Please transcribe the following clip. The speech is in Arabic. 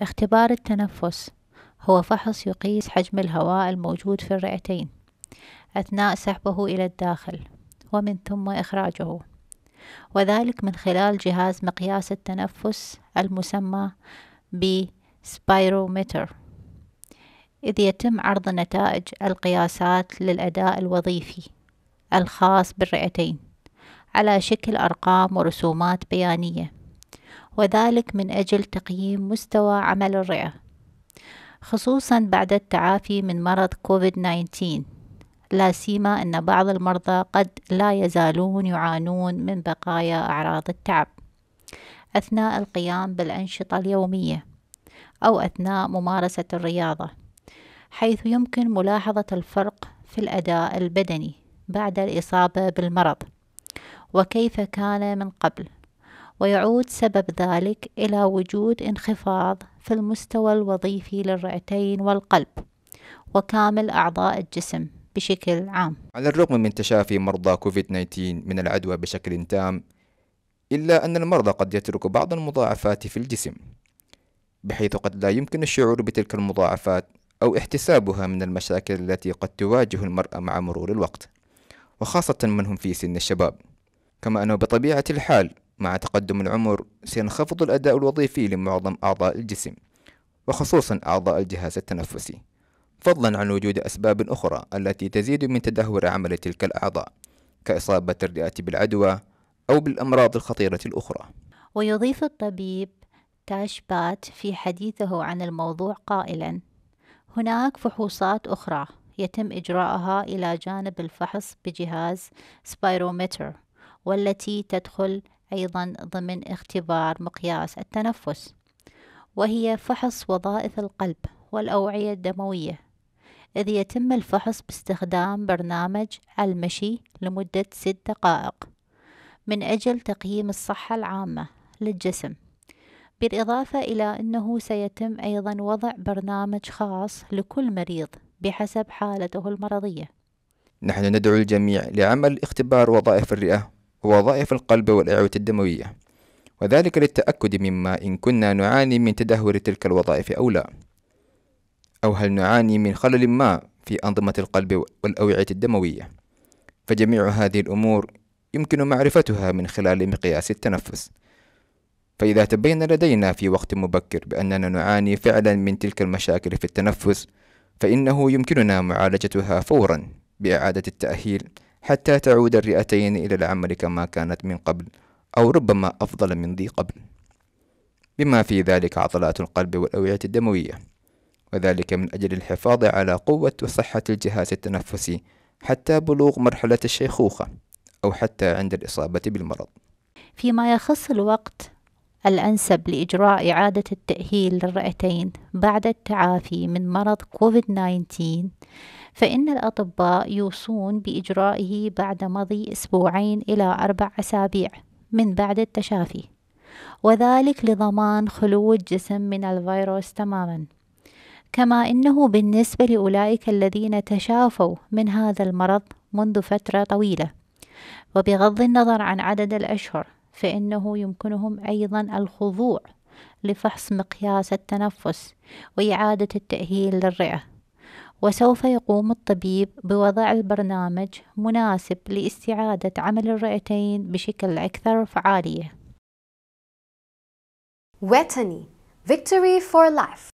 اختبار التنفس هو فحص يقيس حجم الهواء الموجود في الرئتين أثناء سحبه إلى الداخل ومن ثم إخراجه وذلك من خلال جهاز مقياس التنفس المسمى Spirometer إذ يتم عرض نتائج القياسات للأداء الوظيفي الخاص بالرئتين على شكل أرقام ورسومات بيانية وذلك من أجل تقييم مستوى عمل الرئة خصوصا بعد التعافي من مرض كوفيد-19 لا سيما أن بعض المرضى قد لا يزالون يعانون من بقايا أعراض التعب أثناء القيام بالأنشطة اليومية أو أثناء ممارسة الرياضة حيث يمكن ملاحظة الفرق في الأداء البدني بعد الإصابة بالمرض وكيف كان من قبل ويعود سبب ذلك إلى وجود انخفاض في المستوى الوظيفي للرئتين والقلب وكامل أعضاء الجسم بشكل عام. على الرغم من تشافي مرضى كوفيد-19 من العدوى بشكل تام، إلا أن المرضى قد يترك بعض المضاعفات في الجسم، بحيث قد لا يمكن الشعور بتلك المضاعفات أو احتسابها من المشاكل التي قد تواجه المرأة مع مرور الوقت، وخاصة من هم في سن الشباب. كما أنه بطبيعة الحال مع تقدم العمر سينخفض الأداء الوظيفي لمعظم أعضاء الجسم وخصوصا أعضاء الجهاز التنفسي فضلا عن وجود أسباب أخرى التي تزيد من تدهور عمل تلك الأعضاء كإصابة الرئة بالعدوى أو بالأمراض الخطيرة الأخرى ويضيف الطبيب تاش بات في حديثه عن الموضوع قائلا هناك فحوصات أخرى يتم إجراءها إلى جانب الفحص بجهاز سبايرومتر والتي تدخل أيضا ضمن اختبار مقياس التنفس وهي فحص وظائف القلب والأوعية الدموية إذ يتم الفحص باستخدام برنامج المشي لمدة ست دقائق من أجل تقييم الصحة العامة للجسم بالإضافة إلى أنه سيتم أيضا وضع برنامج خاص لكل مريض بحسب حالته المرضية نحن ندعو الجميع لعمل اختبار وظائف الرئة ووظائف القلب والأوعية الدموية وذلك للتأكد مما إن كنا نعاني من تدهور تلك الوظائف أو لا أو هل نعاني من خلل ما في أنظمة القلب والأوعية الدموية فجميع هذه الأمور يمكن معرفتها من خلال مقياس التنفس فإذا تبين لدينا في وقت مبكر بأننا نعاني فعلا من تلك المشاكل في التنفس فإنه يمكننا معالجتها فورا بإعادة التأهيل حتى تعود الرئتين إلى العمل كما كانت من قبل أو ربما أفضل من ذي قبل بما في ذلك عضلات القلب والأوعية الدموية وذلك من أجل الحفاظ على قوة وصحة الجهاز التنفسي حتى بلوغ مرحلة الشيخوخة أو حتى عند الإصابة بالمرض فيما يخص الوقت الأنسب لإجراء إعادة التأهيل للرئتين بعد التعافي من مرض كوفيد-19 فإن الأطباء يوصون بإجرائه بعد مضي أسبوعين إلى أربع أسابيع من بعد التشافي وذلك لضمان خلو الجسم من الفيروس تماما كما إنه بالنسبة لأولئك الذين تشافوا من هذا المرض منذ فترة طويلة وبغض النظر عن عدد الأشهر فإنه يمكنهم أيضا الخضوع لفحص مقياس التنفس وإعادة التأهيل للرئة وسوف يقوم الطبيب بوضع البرنامج مناسب لاستعادة عمل الرئتين بشكل أكثر فعالية. وطني Victory for Life